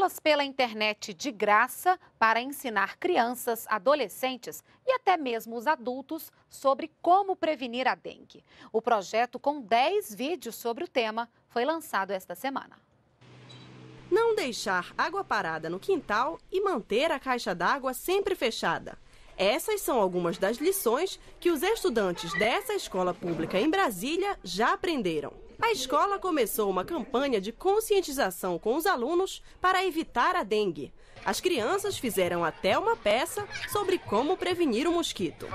Aulas pela internet de graça para ensinar crianças, adolescentes e até mesmo os adultos sobre como prevenir a dengue. O projeto, com 10 vídeos sobre o tema, foi lançado esta semana. Não deixar água parada no quintal e manter a caixa d'água sempre fechada. Essas são algumas das lições que os estudantes dessa escola pública em Brasília já aprenderam a escola começou uma campanha de conscientização com os alunos para evitar a dengue. As crianças fizeram até uma peça sobre como prevenir o mosquito.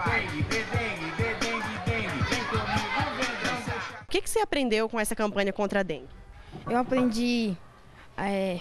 O que, que você aprendeu com essa campanha contra a dengue? Eu aprendi é,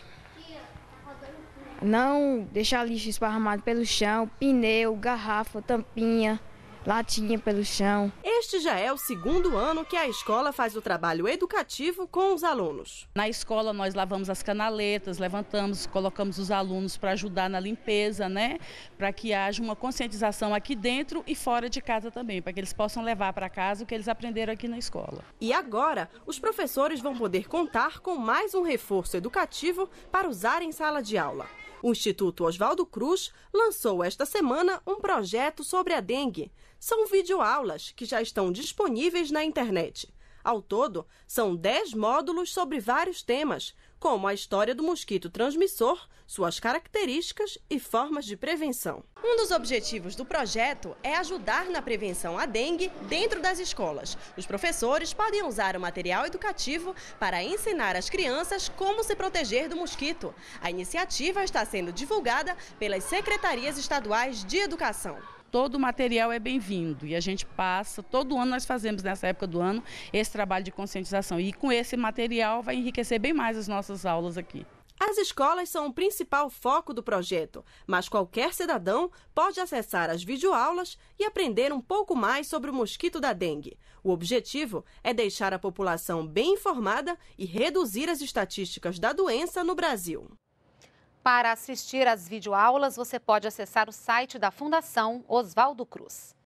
não deixar lixo esparramado pelo chão, pneu, garrafa, tampinha latinha pelo chão. Este já é o segundo ano que a escola faz o trabalho educativo com os alunos. Na escola nós lavamos as canaletas, levantamos, colocamos os alunos para ajudar na limpeza, né? Para que haja uma conscientização aqui dentro e fora de casa também, para que eles possam levar para casa o que eles aprenderam aqui na escola. E agora, os professores vão poder contar com mais um reforço educativo para usar em sala de aula. O Instituto Oswaldo Cruz lançou esta semana um projeto sobre a dengue. São videoaulas que já estão disponíveis na internet. Ao todo, são 10 módulos sobre vários temas, como a história do mosquito transmissor, suas características e formas de prevenção. Um dos objetivos do projeto é ajudar na prevenção à dengue dentro das escolas. Os professores podem usar o material educativo para ensinar às crianças como se proteger do mosquito. A iniciativa está sendo divulgada pelas secretarias estaduais de educação todo o material é bem-vindo. E a gente passa, todo ano nós fazemos nessa época do ano esse trabalho de conscientização. E com esse material vai enriquecer bem mais as nossas aulas aqui. As escolas são o principal foco do projeto, mas qualquer cidadão pode acessar as videoaulas e aprender um pouco mais sobre o mosquito da dengue. O objetivo é deixar a população bem informada e reduzir as estatísticas da doença no Brasil. Para assistir às videoaulas, você pode acessar o site da Fundação Oswaldo Cruz.